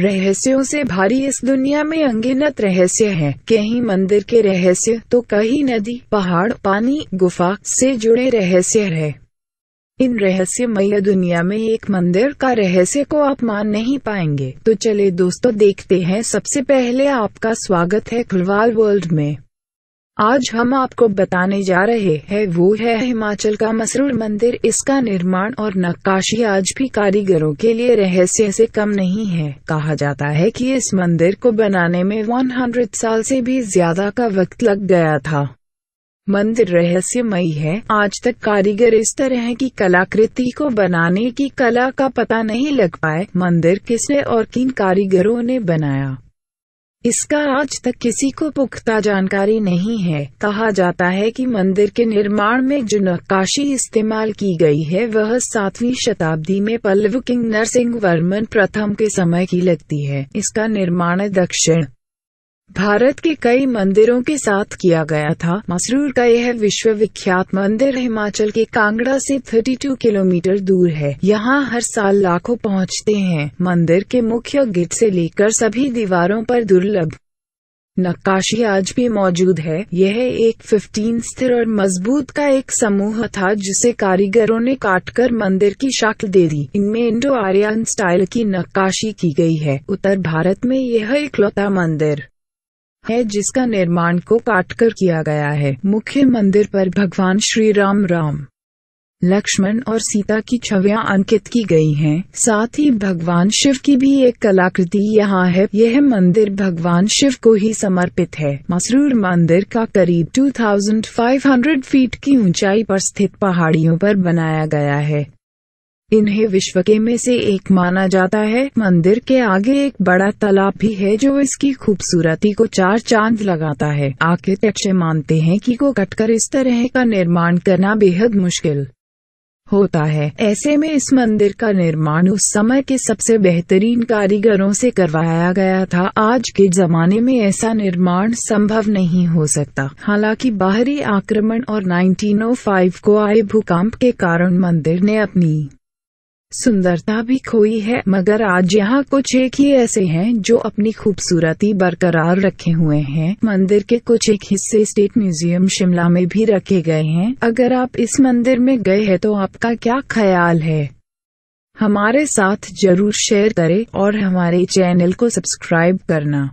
रहस्यों से भारी इस दुनिया में अंगिनत रहस्य है कहीं मंदिर के रहस्य तो कहीं नदी पहाड़ पानी गुफा से जुड़े रहस्य है इन रहस्यमय दुनिया में एक मंदिर का रहस्य को आप मान नहीं पाएंगे तो चले दोस्तों देखते हैं सबसे पहले आपका स्वागत है खुलवाल वर्ल्ड में आज हम आपको बताने जा रहे हैं वो है हिमाचल का मसरूर मंदिर इसका निर्माण और नक्काशी आज भी कारीगरों के लिए रहस्य से कम नहीं है कहा जाता है कि इस मंदिर को बनाने में 100 साल से भी ज्यादा का वक्त लग गया था मंदिर रहस्यमयी है आज तक कारीगर इस तरह की कलाकृति को बनाने की कला का पता नहीं लग पाए मंदिर किसने और किन कारीगरों ने बनाया इसका आज तक किसी को पुख्ता जानकारी नहीं है कहा जाता है कि मंदिर के निर्माण में जो नक्काशी इस्तेमाल की गई है वह सातवीं शताब्दी में पल्लव किंग नरसिंह वर्मन प्रथम के समय की लगती है इसका निर्माण दक्षिण भारत के कई मंदिरों के साथ किया गया था मसरूर का यह विश्वविख्यात मंदिर हिमाचल के कांगड़ा से 32 किलोमीटर दूर है यहाँ हर साल लाखों पहुँचते हैं मंदिर के मुख्य गेट से लेकर सभी दीवारों पर दुर्लभ नक्काशी आज भी मौजूद है यह एक 15 स्थिर और मजबूत का एक समूह था जिसे कारीगरों ने काटकर मंदिर की शक्ल दे दी इनमें इंडो आर्यन स्टाइल की नक्काशी की गई है उत्तर भारत में यह इकलौता मंदिर है जिसका निर्माण को काटकर किया गया है मुख्य मंदिर पर भगवान श्री राम राम लक्ष्मण और सीता की छवियां अंकित की गई हैं। साथ ही भगवान शिव की भी एक कलाकृति यहाँ है यह मंदिर भगवान शिव को ही समर्पित है मसरूर मंदिर का करीब 2500 फीट की ऊंचाई पर स्थित पहाड़ियों पर बनाया गया है इन्हें विश्व के में से एक माना जाता है मंदिर के आगे एक बड़ा तालाब भी है जो इसकी खूबसूरती को चार चांद लगाता है आर्किटेक्चर मानते हैं कि को कटकर इस तरह का निर्माण करना बेहद मुश्किल होता है ऐसे में इस मंदिर का निर्माण उस समय के सबसे बेहतरीन कारीगरों से करवाया गया था आज के जमाने में ऐसा निर्माण संभव नहीं हो सकता हालांकि बाहरी आक्रमण और 1905 को आए भूकंप के कारण मंदिर ने अपनी सुंदरता भी खोई है मगर आज यहाँ कुछ एक ही ऐसे हैं जो अपनी खूबसूरती बरकरार रखे हुए हैं मंदिर के कुछ एक हिस्से स्टेट म्यूजियम शिमला में भी रखे गए हैं अगर आप इस मंदिर में गए हैं तो आपका क्या ख्याल है हमारे साथ जरूर शेयर करें और हमारे चैनल को सब्सक्राइब करना